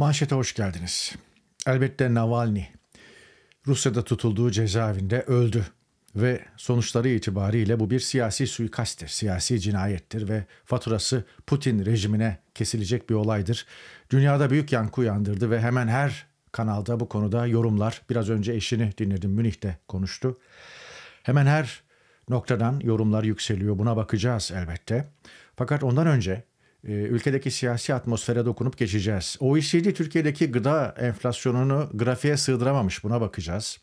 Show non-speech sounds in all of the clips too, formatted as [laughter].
Manşete hoş geldiniz. Elbette Navalny Rusya'da tutulduğu cezaevinde öldü ve sonuçları itibariyle bu bir siyasi suikasttır, siyasi cinayettir ve faturası Putin rejimine kesilecek bir olaydır. Dünyada büyük yankı uyandırdı ve hemen her kanalda bu konuda yorumlar. Biraz önce eşini dinledim Münih'te konuştu. Hemen her noktadan yorumlar yükseliyor. Buna bakacağız elbette. Fakat ondan önce ee, ülkedeki siyasi atmosfere dokunup geçeceğiz. OECD Türkiye'deki gıda enflasyonunu grafiğe sığdıramamış buna bakacağız.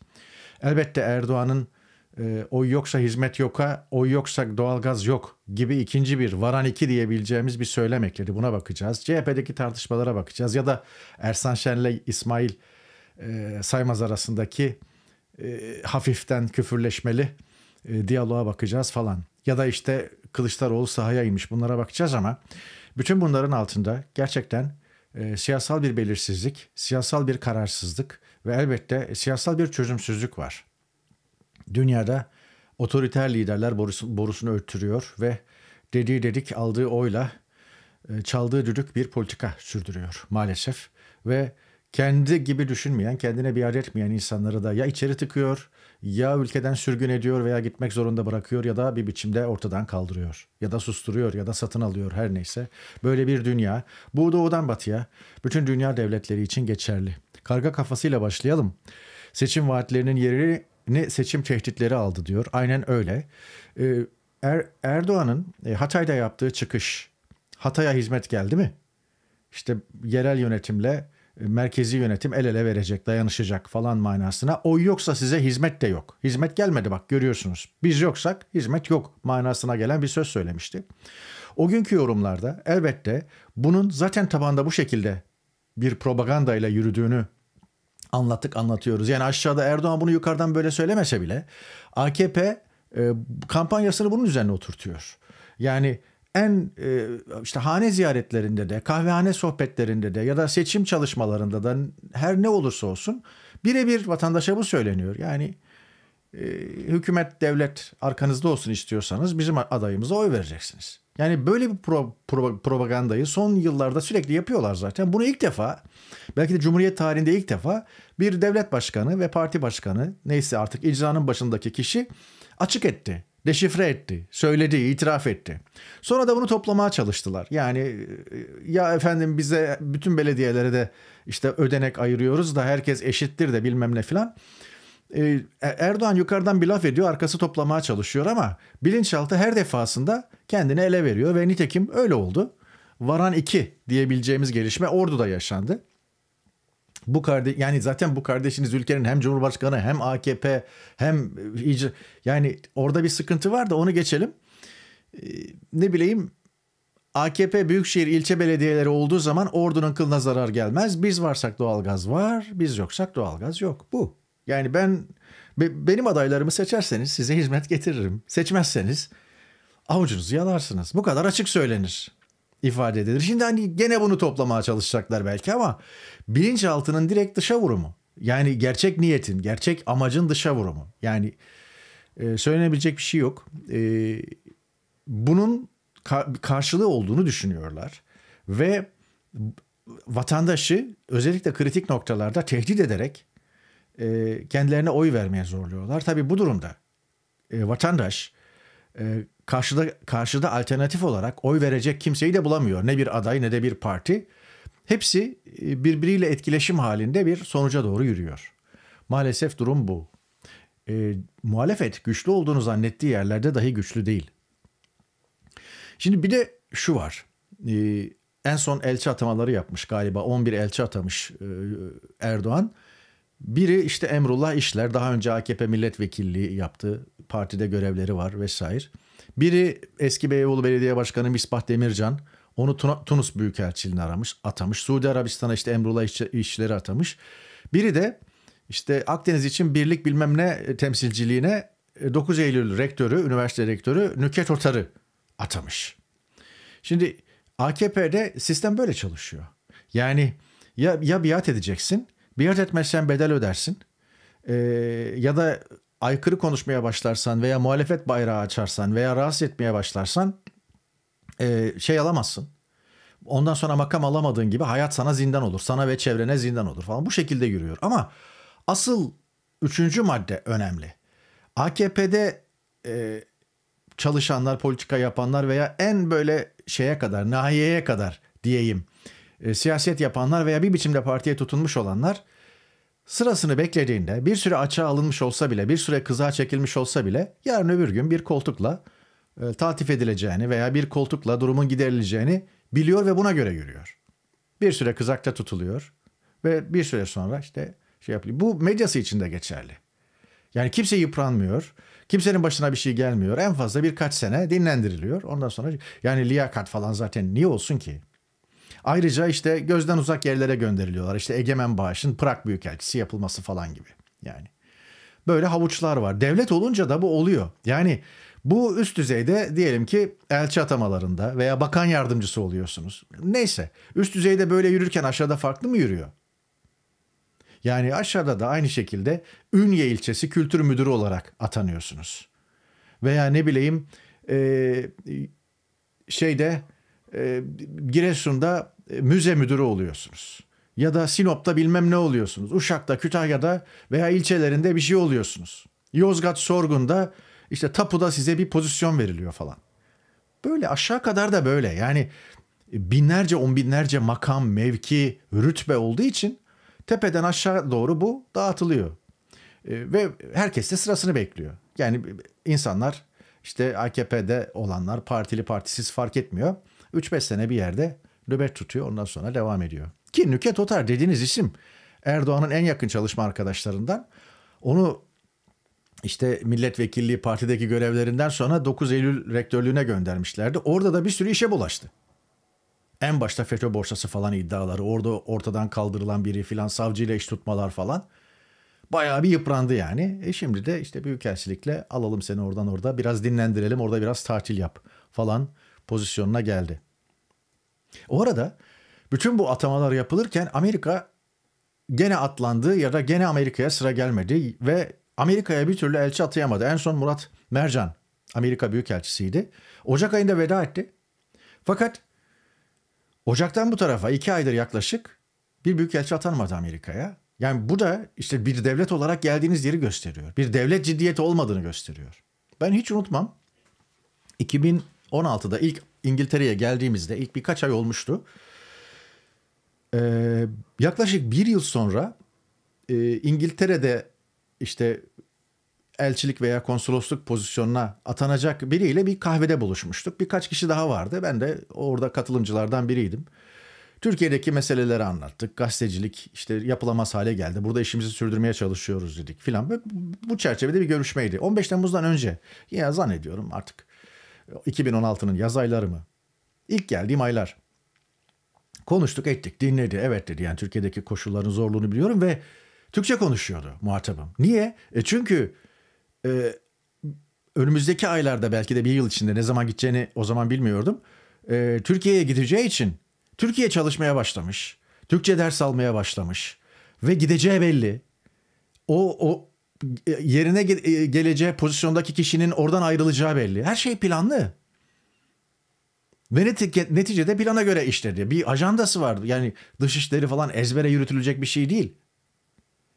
Elbette Erdoğan'ın e, o yoksa hizmet yoka, o yoksa doğalgaz yok gibi ikinci bir varan iki diyebileceğimiz bir söylem ekledi. Buna bakacağız. CHP'deki tartışmalara bakacağız ya da Ersan Şen'le İsmail e, Saymaz arasındaki e, hafiften küfürleşmeli diyaloğa bakacağız falan. Ya da işte Kılıçdaroğlu sahaya inmiş bunlara bakacağız ama bütün bunların altında gerçekten e, siyasal bir belirsizlik, siyasal bir kararsızlık ve elbette siyasal bir çözümsüzlük var. Dünyada otoriter liderler borusu, borusunu örtürüyor ve dediği dedik aldığı oyla e, çaldığı düdük bir politika sürdürüyor maalesef ve kendi gibi düşünmeyen, kendine biat etmeyen insanları da ya içeri tıkıyor ya ülkeden sürgün ediyor veya gitmek zorunda bırakıyor ya da bir biçimde ortadan kaldırıyor. Ya da susturuyor ya da satın alıyor her neyse. Böyle bir dünya. Bu doğudan batıya bütün dünya devletleri için geçerli. Karga kafasıyla başlayalım. Seçim vaatlerinin yerini seçim tehditleri aldı diyor. Aynen öyle. Ee, er, Erdoğan'ın e, Hatay'da yaptığı çıkış Hatay'a hizmet geldi mi? İşte yerel yönetimle merkezi yönetim el ele verecek, dayanışacak falan manasına. O yoksa size hizmet de yok. Hizmet gelmedi bak görüyorsunuz. Biz yoksak hizmet yok manasına gelen bir söz söylemişti. O günkü yorumlarda elbette bunun zaten tabanda bu şekilde bir propagandayla yürüdüğünü anlattık anlatıyoruz. Yani aşağıda Erdoğan bunu yukarıdan böyle söylemese bile AKP e, kampanyasını bunun üzerine oturtuyor. Yani en e, işte hane ziyaretlerinde de, kahvehane sohbetlerinde de ya da seçim çalışmalarında da her ne olursa olsun birebir vatandaşa bu söyleniyor. Yani e, hükümet, devlet arkanızda olsun istiyorsanız bizim adayımıza oy vereceksiniz. Yani böyle bir pro, pro, propagandayı son yıllarda sürekli yapıyorlar zaten. Bunu ilk defa belki de Cumhuriyet tarihinde ilk defa bir devlet başkanı ve parti başkanı neyse artık icranın başındaki kişi açık etti deşifre etti, söyledi, itiraf etti. Sonra da bunu toplamaya çalıştılar. Yani e, ya efendim bize bütün belediyelere de işte ödenek ayırıyoruz da herkes eşittir de bilmem ne filan. E, e, Erdoğan yukarıdan bir laf ediyor, arkası toplamaya çalışıyor ama bilinçaltı her defasında kendini ele veriyor ve nitekim öyle oldu. Varan 2 diyebileceğimiz gelişme Ordu'da yaşandı bu kardeş yani zaten bu kardeşiniz ülkenin hem Cumhurbaşkanı hem AKP hem yani orada bir sıkıntı var da onu geçelim. Ee, ne bileyim AKP büyükşehir ilçe belediyeleri olduğu zaman ordunun kılına zarar gelmez. Biz varsak doğalgaz var, biz yoksak doğalgaz yok. Bu. Yani ben benim adaylarımı seçerseniz size hizmet getiririm. Seçmezseniz avucunuzu yalarsınız. Bu kadar açık söylenir ifade edilir. Şimdi hani gene bunu toplamaya çalışacaklar belki ama bilinçaltının direkt dışa vurumu. Yani gerçek niyetin, gerçek amacın dışa vurumu. Yani e, söylenebilecek bir şey yok. E, bunun ka- karşılığı olduğunu düşünüyorlar. Ve vatandaşı özellikle kritik noktalarda tehdit ederek e, kendilerine oy vermeye zorluyorlar. Tabii bu durumda e, vatandaş e, Karşıda, karşıda alternatif olarak oy verecek kimseyi de bulamıyor. Ne bir aday ne de bir parti. Hepsi e, birbiriyle etkileşim halinde bir sonuca doğru yürüyor. Maalesef durum bu. E, muhalefet güçlü olduğunu zannettiği yerlerde dahi güçlü değil. Şimdi bir de şu var. E, en son elçi atamaları yapmış galiba. 11 elçi atamış e, Erdoğan. Biri işte Emrullah İşler daha önce AKP milletvekilliği yaptı. Partide görevleri var vesaire. Biri eski Beyoğlu Belediye Başkanı Misbah Demircan. Onu Tun- Tunus Büyükelçiliğine aramış, atamış. Suudi Arabistan'a işte Emrullah işçileri atamış. Biri de işte Akdeniz için birlik bilmem ne e, temsilciliğine 9 e, Eylül rektörü, üniversite rektörü Nüket Otar'ı atamış. Şimdi AKP'de sistem böyle çalışıyor. Yani ya, ya biat edeceksin, biat etmezsen bedel ödersin. Ee, ya da aykırı konuşmaya başlarsan veya muhalefet bayrağı açarsan veya rahatsız etmeye başlarsan e, şey alamazsın. Ondan sonra makam alamadığın gibi hayat sana zindan olur. Sana ve çevrene zindan olur falan. Bu şekilde yürüyor. Ama asıl üçüncü madde önemli. AKP'de e, çalışanlar, politika yapanlar veya en böyle şeye kadar, nahiyeye kadar diyeyim e, siyaset yapanlar veya bir biçimde partiye tutunmuş olanlar Sırasını beklediğinde bir süre açığa alınmış olsa bile, bir süre kıza çekilmiş olsa bile yarın öbür gün bir koltukla e, tatif edileceğini veya bir koltukla durumun giderileceğini biliyor ve buna göre yürüyor. Bir süre kızakta tutuluyor ve bir süre sonra işte şey yapıyor. Bu medyası için de geçerli. Yani kimse yıpranmıyor. Kimsenin başına bir şey gelmiyor. En fazla birkaç sene dinlendiriliyor. Ondan sonra yani liyakat falan zaten niye olsun ki? Ayrıca işte gözden uzak yerlere gönderiliyorlar. İşte Egemen Bağış'ın Prag Büyükelçisi yapılması falan gibi. Yani böyle havuçlar var. Devlet olunca da bu oluyor. Yani bu üst düzeyde diyelim ki elçi atamalarında veya bakan yardımcısı oluyorsunuz. Neyse üst düzeyde böyle yürürken aşağıda farklı mı yürüyor? Yani aşağıda da aynı şekilde Ünye ilçesi kültür müdürü olarak atanıyorsunuz. Veya ne bileyim e, şeyde e, Giresun'da e, müze müdürü oluyorsunuz. Ya da Sinop'ta bilmem ne oluyorsunuz. Uşak'ta, Kütahya'da veya ilçelerinde bir şey oluyorsunuz. Yozgat Sorgun'da işte tapuda size bir pozisyon veriliyor falan. Böyle aşağı kadar da böyle. Yani e, binlerce, on binlerce makam, mevki, rütbe olduğu için tepeden aşağı doğru bu dağıtılıyor. E, ve herkes de sırasını bekliyor. Yani insanlar işte AKP'de olanlar partili partisiz fark etmiyor. 3-5 sene bir yerde nöbet tutuyor ondan sonra devam ediyor. Ki Nüket Otar dediğiniz isim Erdoğan'ın en yakın çalışma arkadaşlarından. Onu işte milletvekilliği partideki görevlerinden sonra 9 Eylül rektörlüğüne göndermişlerdi. Orada da bir sürü işe bulaştı. En başta FETÖ borsası falan iddiaları, orada ortadan kaldırılan biri filan, savcıyla iş tutmalar falan. Bayağı bir yıprandı yani. E şimdi de işte büyükelçilikle alalım seni oradan orada biraz dinlendirelim, orada biraz tatil yap falan pozisyonuna geldi. O arada bütün bu atamalar yapılırken Amerika gene atlandı ya da gene Amerika'ya sıra gelmedi ve Amerika'ya bir türlü elçi atayamadı. En son Murat Mercan Amerika Büyükelçisiydi. Ocak ayında veda etti. Fakat Ocaktan bu tarafa iki aydır yaklaşık bir büyükelçi atanmadı Amerika'ya. Yani bu da işte bir devlet olarak geldiğiniz yeri gösteriyor. Bir devlet ciddiyeti olmadığını gösteriyor. Ben hiç unutmam. 2016'da ilk İngiltere'ye geldiğimizde ilk birkaç ay olmuştu. Ee, yaklaşık bir yıl sonra e, İngiltere'de işte elçilik veya konsolosluk pozisyonuna atanacak biriyle bir kahvede buluşmuştuk. Birkaç kişi daha vardı. Ben de orada katılımcılardan biriydim. Türkiye'deki meseleleri anlattık. Gazetecilik işte yapılamaz hale geldi. Burada işimizi sürdürmeye çalışıyoruz dedik filan. Bu çerçevede bir görüşmeydi. 15 Temmuz'dan önce. Ya zannediyorum artık 2016'nın yaz ayları mı? İlk geldiğim aylar. Konuştuk ettik dinledi evet dedi. Yani Türkiye'deki koşulların zorluğunu biliyorum ve Türkçe konuşuyordu muhatabım. Niye? E çünkü e, önümüzdeki aylarda belki de bir yıl içinde ne zaman gideceğini o zaman bilmiyordum. E, Türkiye'ye gideceği için Türkiye çalışmaya başlamış. Türkçe ders almaya başlamış. Ve gideceği belli. O, o yerine e, geleceği pozisyondaki kişinin oradan ayrılacağı belli. Her şey planlı. Ve neticede plana göre işledi. Bir ajandası vardı. Yani dış işleri falan ezbere yürütülecek bir şey değil.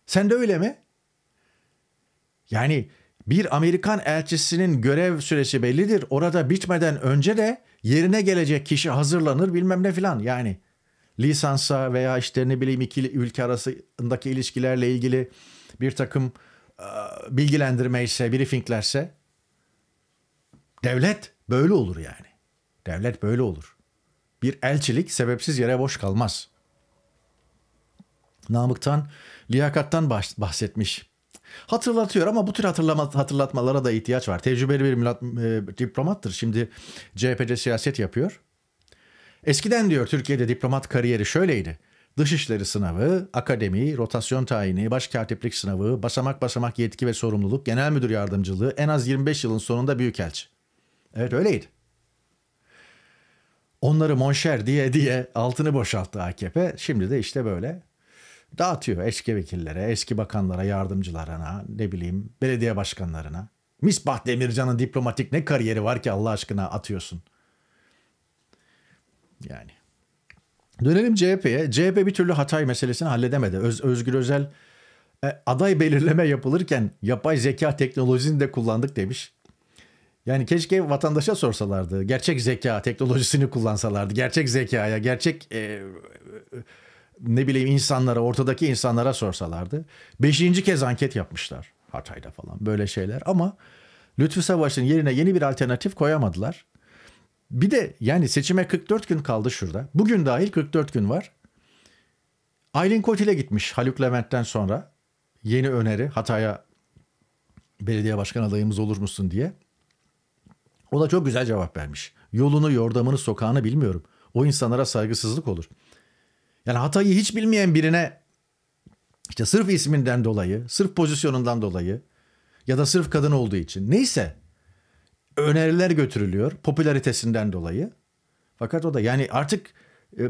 Sen de öyle mi? Yani bir Amerikan elçisinin görev süresi bellidir. Orada bitmeden önce de yerine gelecek kişi hazırlanır bilmem ne filan. Yani lisansa veya işte ne bileyim iki ülke arasındaki ilişkilerle ilgili bir takım ee, bilgilendirme ise, briefinglerse devlet böyle olur yani. Devlet böyle olur. Bir elçilik sebepsiz yere boş kalmaz. Namık'tan, liyakattan bahsetmiş. Hatırlatıyor ama bu tür hatırlama, hatırlatmalara da ihtiyaç var. Tecrübeli bir milat, e, diplomattır. Şimdi CHP'de siyaset yapıyor. Eskiden diyor Türkiye'de diplomat kariyeri şöyleydi. Dışişleri sınavı, akademi, rotasyon tayini, başkatiplik sınavı, basamak basamak yetki ve sorumluluk, genel müdür yardımcılığı, en az 25 yılın sonunda büyükelçi. Evet öyleydi. Onları monşer diye diye altını boşalttı AKP. Şimdi de işte böyle dağıtıyor eski vekillere, eski bakanlara, yardımcılarına, ne bileyim belediye başkanlarına. Misbah Demircan'ın diplomatik ne kariyeri var ki Allah aşkına atıyorsun. Yani Dönelim CHP'ye. CHP bir türlü Hatay meselesini halledemedi. Öz, Özgür Özel e, aday belirleme yapılırken yapay zeka teknolojisini de kullandık demiş. Yani keşke vatandaşa sorsalardı. Gerçek zeka teknolojisini kullansalardı. Gerçek zekaya, gerçek e, e ne bileyim insanlara, ortadaki insanlara sorsalardı. Beşinci kez anket yapmışlar Hatay'da falan böyle şeyler. Ama Lütfü Savaş'ın yerine yeni bir alternatif koyamadılar. Bir de yani seçime 44 gün kaldı şurada. Bugün dahil 44 gün var. Aylin Kotil'e gitmiş Haluk Levent'ten sonra. Yeni öneri Hatay'a belediye başkan adayımız olur musun diye. O da çok güzel cevap vermiş. Yolunu, yordamını, sokağını bilmiyorum. O insanlara saygısızlık olur. Yani Hatay'ı hiç bilmeyen birine işte sırf isminden dolayı, sırf pozisyonundan dolayı ya da sırf kadın olduğu için neyse öneriler götürülüyor popülaritesinden dolayı. Fakat o da yani artık e,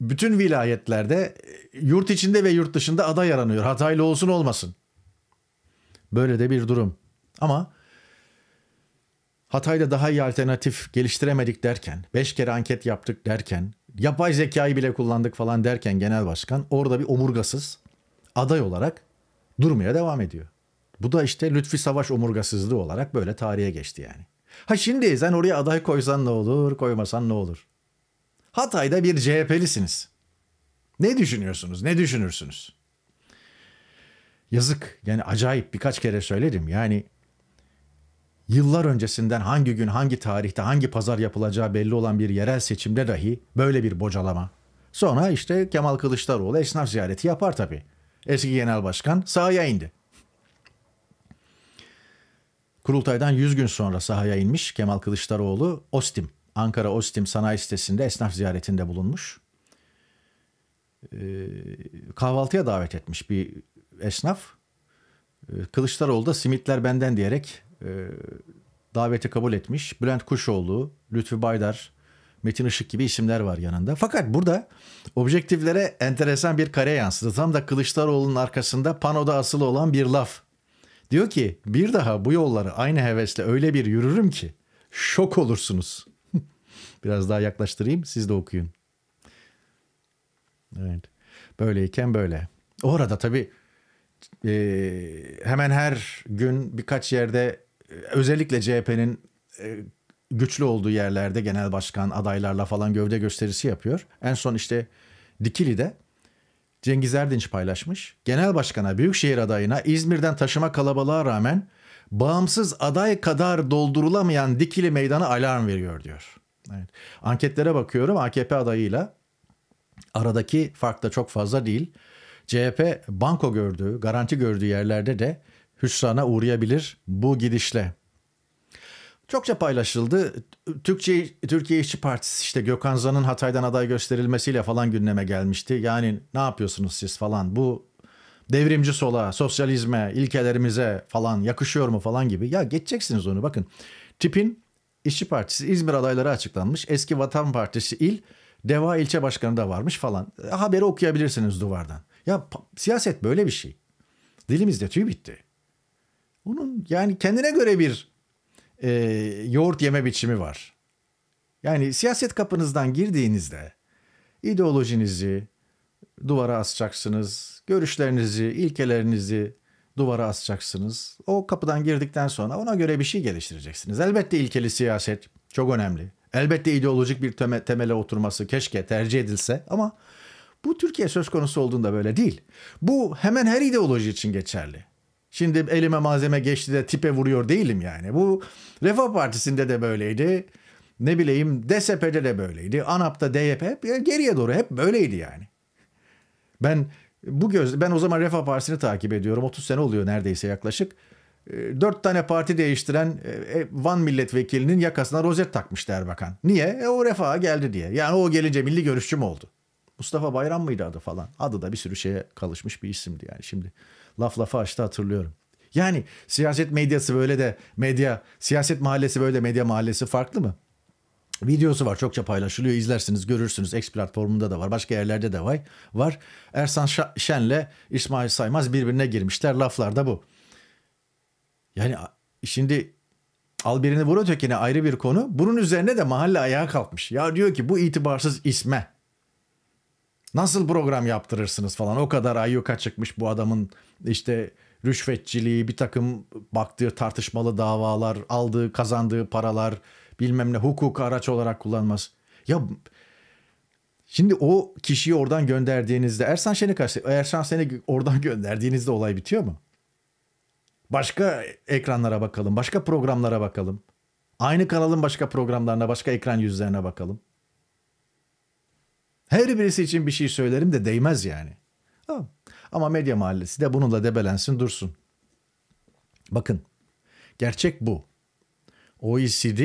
bütün vilayetlerde e, yurt içinde ve yurt dışında aday aranıyor. Hataylı olsun olmasın. Böyle de bir durum. Ama Hatay'da daha iyi alternatif geliştiremedik derken, beş kere anket yaptık derken, yapay zekayı bile kullandık falan derken genel başkan orada bir omurgasız aday olarak durmaya devam ediyor. Bu da işte Lütfi Savaş omurgasızlığı olarak böyle tarihe geçti yani. Ha şimdi sen oraya aday koysan ne olur, koymasan ne olur? Hatay'da bir CHP'lisiniz. Ne düşünüyorsunuz, ne düşünürsünüz? Yazık yani acayip birkaç kere söyledim yani yıllar öncesinden hangi gün, hangi tarihte, hangi pazar yapılacağı belli olan bir yerel seçimde dahi böyle bir bocalama. Sonra işte Kemal Kılıçdaroğlu esnaf ziyareti yapar tabii. Eski genel başkan sahaya indi. Kurultaydan 100 gün sonra sahaya inmiş Kemal Kılıçdaroğlu Ostim, Ankara Ostim sanayi sitesinde esnaf ziyaretinde bulunmuş. Ee, kahvaltıya davet etmiş bir esnaf. Ee, Kılıçdaroğlu da simitler benden diyerek e, daveti kabul etmiş. Bülent Kuşoğlu, Lütfi Baydar, Metin Işık gibi isimler var yanında. Fakat burada objektiflere enteresan bir kare yansıdı. Tam da Kılıçdaroğlu'nun arkasında panoda asılı olan bir laf. Diyor ki bir daha bu yolları aynı hevesle öyle bir yürürüm ki şok olursunuz. [laughs] Biraz daha yaklaştırayım siz de okuyun. Evet. Böyleyken böyle. Orada tabii e, hemen her gün birkaç yerde e, özellikle CHP'nin e, güçlü olduğu yerlerde genel başkan adaylarla falan gövde gösterisi yapıyor. En son işte Dikili'de Cengiz Erdinç paylaşmış. Genel başkana, büyükşehir adayına İzmir'den taşıma kalabalığa rağmen bağımsız aday kadar doldurulamayan dikili meydana alarm veriyor diyor. Evet. Anketlere bakıyorum AKP adayıyla aradaki fark da çok fazla değil. CHP banko gördüğü, garanti gördüğü yerlerde de hüsrana uğrayabilir bu gidişle çokça paylaşıldı. Türkçe Türkiye İşçi Partisi işte Gökhan Zan'ın Hatay'dan aday gösterilmesiyle falan gündeme gelmişti. Yani ne yapıyorsunuz siz falan bu devrimci sola, sosyalizme, ilkelerimize falan yakışıyor mu falan gibi. Ya geçeceksiniz onu bakın. Tipin İşçi Partisi İzmir adayları açıklanmış. Eski Vatan Partisi il, Deva ilçe başkanı da varmış falan. E, haberi okuyabilirsiniz duvardan. Ya siyaset böyle bir şey. Dilimizde tüy bitti. Onun yani kendine göre bir e, yoğurt yeme biçimi var. Yani siyaset kapınızdan girdiğinizde ideolojinizi duvara asacaksınız, görüşlerinizi, ilkelerinizi duvara asacaksınız. O kapıdan girdikten sonra ona göre bir şey geliştireceksiniz. Elbette ilkeli siyaset çok önemli. Elbette ideolojik bir teme temele oturması keşke tercih edilse ama bu Türkiye söz konusu olduğunda böyle değil. Bu hemen her ideoloji için geçerli. Şimdi elime malzeme geçti de tipe vuruyor değilim yani. Bu Refah Partisi'nde de böyleydi. Ne bileyim DSP'de de böyleydi. ANAP'ta DYP hep geriye doğru hep böyleydi yani. Ben bu göz ben o zaman Refah Partisi'ni takip ediyorum. 30 sene oluyor neredeyse yaklaşık. Ee, dört tane parti değiştiren e, e, Van milletvekilinin yakasına rozet takmıştı Erbakan. Niye? E, o refaha geldi diye. Yani o gelince milli görüşçü oldu? Mustafa Bayram mıydı adı falan? Adı da bir sürü şeye kalışmış bir isimdi yani şimdi laf lafa açtı hatırlıyorum. Yani siyaset medyası böyle de medya, siyaset mahallesi böyle de medya mahallesi farklı mı? Videosu var çokça paylaşılıyor izlersiniz görürsünüz X platformunda da var başka yerlerde de var. var. Ersan Şen'le İsmail Saymaz birbirine girmişler laflar da bu. Yani şimdi al birini vur ötekine ayrı bir konu bunun üzerine de mahalle ayağa kalkmış. Ya diyor ki bu itibarsız isme Nasıl program yaptırırsınız falan. O kadar ayyuka çıkmış bu adamın işte rüşvetçiliği, bir takım baktığı tartışmalı davalar, aldığı, kazandığı paralar, bilmem ne hukuk araç olarak kullanması. Ya şimdi o kişiyi oradan gönderdiğinizde Ersan Şen'i Ersan seni oradan gönderdiğinizde olay bitiyor mu? Başka ekranlara bakalım, başka programlara bakalım. Aynı kanalın başka programlarına, başka ekran yüzlerine bakalım. Her birisi için bir şey söylerim de değmez yani. Ama medya mahallesi de bununla debelensin dursun. Bakın gerçek bu. OECD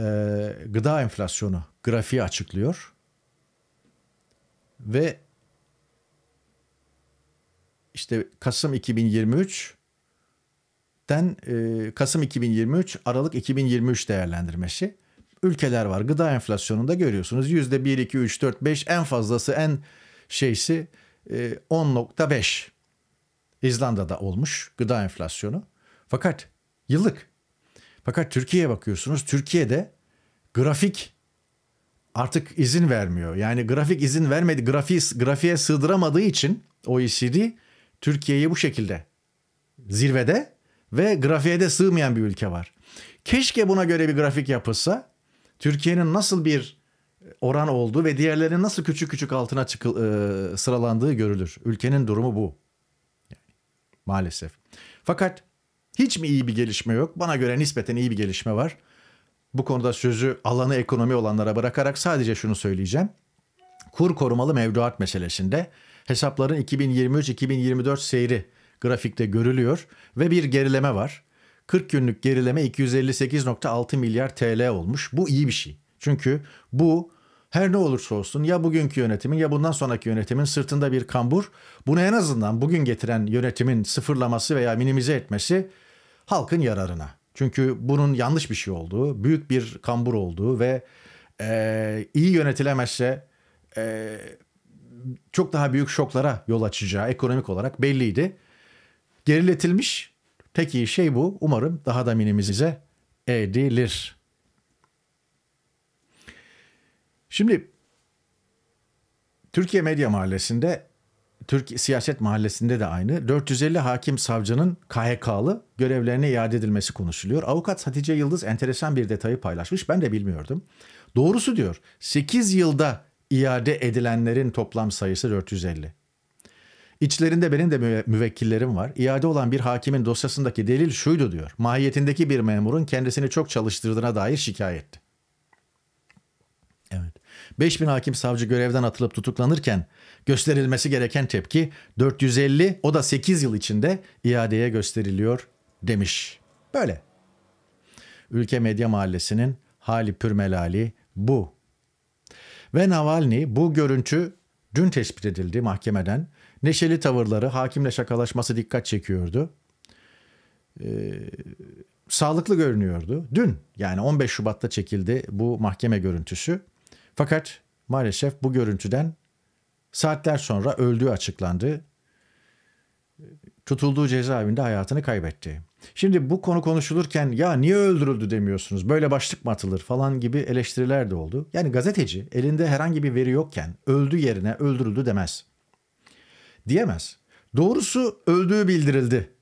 e, gıda enflasyonu grafiği açıklıyor. Ve işte Kasım 2023'ten e, Kasım 2023 Aralık 2023 değerlendirmesi ülkeler var. Gıda enflasyonunda görüyorsunuz yüzde 1, 2, 3, 4, 5 en fazlası en şeysi 10.5 e, İzlanda'da olmuş gıda enflasyonu. Fakat yıllık. Fakat Türkiye'ye bakıyorsunuz. Türkiye'de grafik artık izin vermiyor. Yani grafik izin vermedi. Grafiği, grafiğe sığdıramadığı için OECD Türkiye'yi bu şekilde zirvede ve grafiğe de sığmayan bir ülke var. Keşke buna göre bir grafik yapılsa Türkiye'nin nasıl bir e, oran olduğu ve diğerlerinin nasıl küçük küçük altına çıkı, e, sıralandığı görülür. Ülkenin durumu bu. Yani, maalesef. Fakat hiç mi iyi bir gelişme yok? Bana göre nispeten iyi bir gelişme var. Bu konuda sözü alanı ekonomi olanlara bırakarak sadece şunu söyleyeceğim. Kur korumalı mevduat meselesinde hesapların 2023-2024 seyri grafikte görülüyor ve bir gerileme var. 40 günlük gerileme 258.6 milyar TL olmuş. Bu iyi bir şey. Çünkü bu her ne olursa olsun ya bugünkü yönetimin ya bundan sonraki yönetimin sırtında bir kambur. Bunu en azından bugün getiren yönetimin sıfırlaması veya minimize etmesi halkın yararına. Çünkü bunun yanlış bir şey olduğu, büyük bir kambur olduğu ve e, iyi yönetilemezse e, çok daha büyük şoklara yol açacağı ekonomik olarak belliydi. Geriletilmiş Peki şey bu. Umarım daha da minimize edilir. Şimdi Türkiye Medya Mahallesi'nde, Türk Siyaset Mahallesi'nde de aynı. 450 hakim savcının KHK'lı görevlerine iade edilmesi konuşuluyor. Avukat Hatice Yıldız enteresan bir detayı paylaşmış. Ben de bilmiyordum. Doğrusu diyor 8 yılda iade edilenlerin toplam sayısı 450. İçlerinde benim de müvekkillerim var. İade olan bir hakimin dosyasındaki delil şuydu diyor. Mahiyetindeki bir memurun kendisini çok çalıştırdığına dair şikayetti. Evet. 5000 hakim savcı görevden atılıp tutuklanırken gösterilmesi gereken tepki 450 o da 8 yıl içinde iadeye gösteriliyor demiş. Böyle. Ülke Medya Mahallesi'nin hali pürmelali bu. Ve Navalny bu görüntü dün tespit edildi mahkemeden. Neşeli tavırları, hakimle şakalaşması dikkat çekiyordu. Ee, sağlıklı görünüyordu. Dün yani 15 Şubat'ta çekildi bu mahkeme görüntüsü. Fakat maalesef bu görüntüden saatler sonra öldüğü açıklandı. Tutulduğu cezaevinde hayatını kaybetti. Şimdi bu konu konuşulurken ya niye öldürüldü demiyorsunuz böyle başlık mı atılır falan gibi eleştiriler de oldu. Yani gazeteci elinde herhangi bir veri yokken öldü yerine öldürüldü demez diyemez. Doğrusu öldüğü bildirildi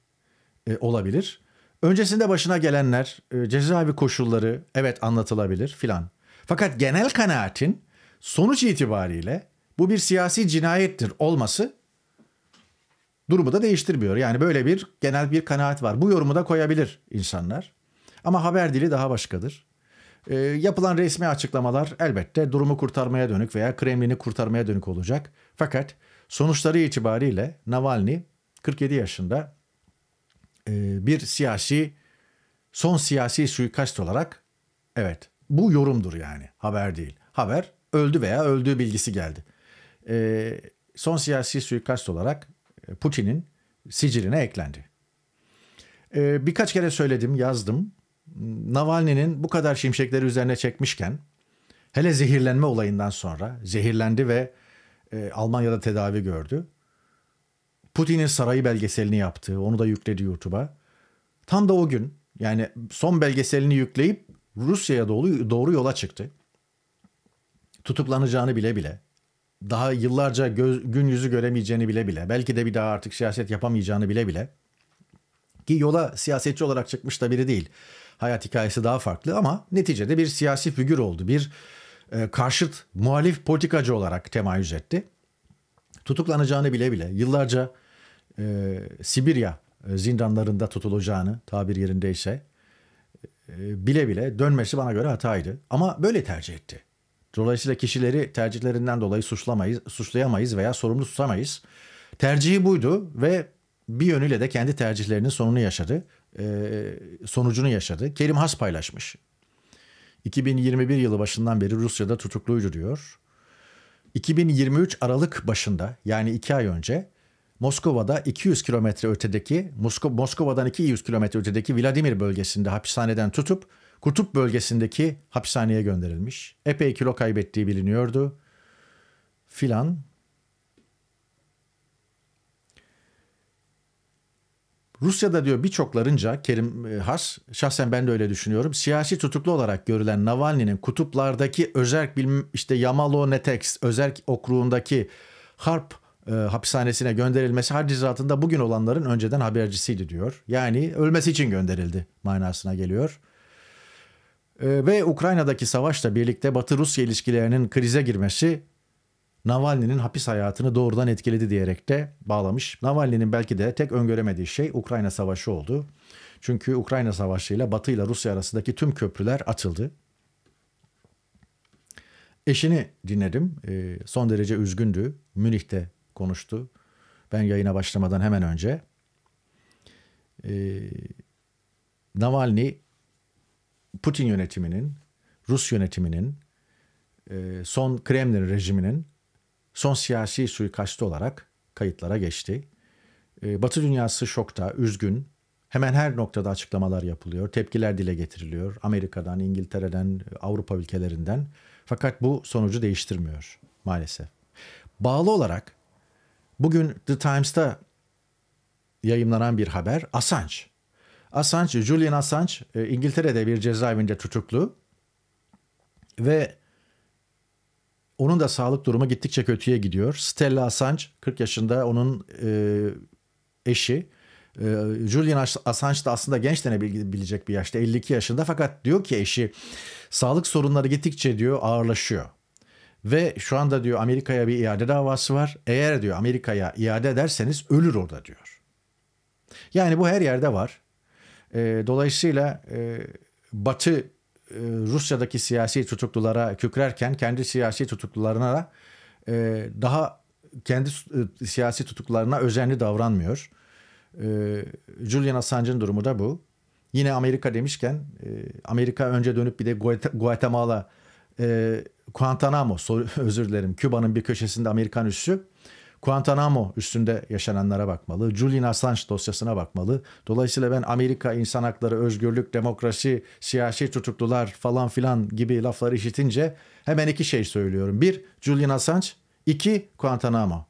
e, olabilir. Öncesinde başına gelenler, e, cezaevi koşulları evet anlatılabilir filan. Fakat genel kanaatin sonuç itibariyle bu bir siyasi cinayettir olması durumu da değiştirmiyor. Yani böyle bir genel bir kanaat var. Bu yorumu da koyabilir insanlar. Ama haber dili daha başkadır. E, yapılan resmi açıklamalar elbette durumu kurtarmaya dönük veya Kremlin'i kurtarmaya dönük olacak. Fakat Sonuçları itibariyle Navalny 47 yaşında e, bir siyasi son siyasi suikast olarak evet bu yorumdur yani haber değil. Haber öldü veya öldüğü bilgisi geldi. E, son siyasi suikast olarak e, Putin'in siciline eklendi. birkaç kere söyledim yazdım. Navalny'nin bu kadar şimşekleri üzerine çekmişken hele zehirlenme olayından sonra zehirlendi ve e, Almanya'da tedavi gördü. Putin'in sarayı belgeselini yaptı. Onu da yükledi YouTube'a. Tam da o gün yani son belgeselini yükleyip Rusya'ya doğru, doğru yola çıktı. Tutuklanacağını bile bile. Daha yıllarca göz, gün yüzü göremeyeceğini bile bile. Belki de bir daha artık siyaset yapamayacağını bile bile. Ki yola siyasetçi olarak çıkmış da biri değil. Hayat hikayesi daha farklı ama neticede bir siyasi figür oldu. Bir e, karşıt muhalif politikacı olarak temayüz etti. Tutuklanacağını bile bile yıllarca e, Sibirya e, zindanlarında tutulacağını tabir yerindeyse e, bile bile dönmesi bana göre hataydı. Ama böyle tercih etti. Dolayısıyla kişileri tercihlerinden dolayı suçlamayız, suçlayamayız veya sorumlu tutamayız. Tercihi buydu ve bir yönüyle de kendi tercihlerinin sonunu yaşadı. E, sonucunu yaşadı. Kerim Has paylaşmış 2021 yılı başından beri Rusya'da tutukluydu diyor. 2023 Aralık başında yani 2 ay önce Moskova'da 200 kilometre ötedeki Mosko Moskova'dan 200 kilometre ötedeki Vladimir bölgesinde hapishaneden tutup Kutup bölgesindeki hapishaneye gönderilmiş. Epey kilo kaybettiği biliniyordu. Filan Rusya'da diyor birçoklarınca Kerim e, Has şahsen ben de öyle düşünüyorum. Siyasi tutuklu olarak görülen Navalny'nin kutuplardaki özerk işte Yamalo Neteks özerk okruğundaki harp e, hapishanesine gönderilmesi hadizatında bugün olanların önceden habercisiydi diyor. Yani ölmesi için gönderildi manasına geliyor. E, ve Ukrayna'daki savaşla birlikte Batı Rusya ilişkilerinin krize girmesi Navalny'nin hapis hayatını doğrudan etkiledi diyerek de bağlamış. Navalny'nin belki de tek öngöremediği şey Ukrayna Savaşı oldu. Çünkü Ukrayna Savaşı ile Batı ile Rusya arasındaki tüm köprüler atıldı. Eşini dinledim. Ee, son derece üzgündü. Münih'te konuştu. Ben yayına başlamadan hemen önce. Ee, Navalny Putin yönetiminin, Rus yönetiminin, e, son Kremlin rejiminin son siyasi suikastı olarak kayıtlara geçti. Ee, Batı dünyası şokta, üzgün. Hemen her noktada açıklamalar yapılıyor, tepkiler dile getiriliyor. Amerika'dan, İngiltere'den, Avrupa ülkelerinden. Fakat bu sonucu değiştirmiyor maalesef. Bağlı olarak bugün The Times'ta yayınlanan bir haber Assange. Assange, Julian Assange e, İngiltere'de bir cezaevinde tutuklu ve onun da sağlık durumu gittikçe kötüye gidiyor. Stella Assange 40 yaşında onun e, eşi. E, Julian Assange da aslında genç denebilecek bir yaşta 52 yaşında fakat diyor ki eşi sağlık sorunları gittikçe diyor ağırlaşıyor. Ve şu anda diyor Amerika'ya bir iade davası var. Eğer diyor Amerika'ya iade ederseniz ölür orada diyor. Yani bu her yerde var. E, dolayısıyla e, Batı e, Rusya'daki siyasi tutuklulara kükrerken kendi siyasi tutuklularına da e, daha kendi e, siyasi tutuklarına özenli davranmıyor. Julian Assange'ın durumu da bu. Yine Amerika demişken Amerika önce dönüp bir de Guatemala Guantanamo [laughs] özür dilerim Küba'nın bir köşesinde Amerikan üssü Guantanamo üstünde yaşananlara bakmalı. Julian Assange dosyasına bakmalı. Dolayısıyla ben Amerika insan hakları, özgürlük, demokrasi, siyasi tutuklular falan filan gibi lafları işitince hemen iki şey söylüyorum. Bir, Julian Assange. iki Guantanamo.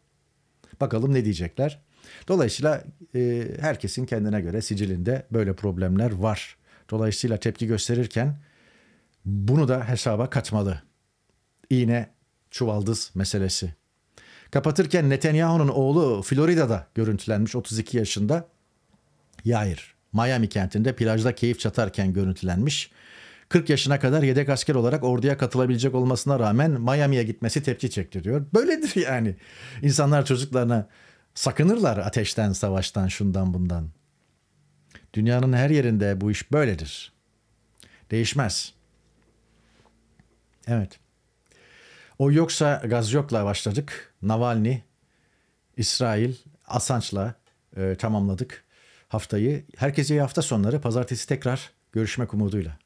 Bakalım ne diyecekler. Dolayısıyla e, herkesin kendine göre sicilinde böyle problemler var. Dolayısıyla tepki gösterirken bunu da hesaba katmalı. İğne çuvaldız meselesi. Kapatırken Netanyahu'nun oğlu Florida'da görüntülenmiş 32 yaşında. Yair Miami kentinde plajda keyif çatarken görüntülenmiş. 40 yaşına kadar yedek asker olarak orduya katılabilecek olmasına rağmen Miami'ye gitmesi tepki diyor. Böyledir yani. İnsanlar çocuklarına sakınırlar ateşten, savaştan, şundan bundan. Dünyanın her yerinde bu iş böyledir. Değişmez. Evet. O yoksa gaz başladık. Navalny, İsrail, Assange'la e, tamamladık haftayı. Herkese iyi hafta sonları. Pazartesi tekrar görüşmek umuduyla.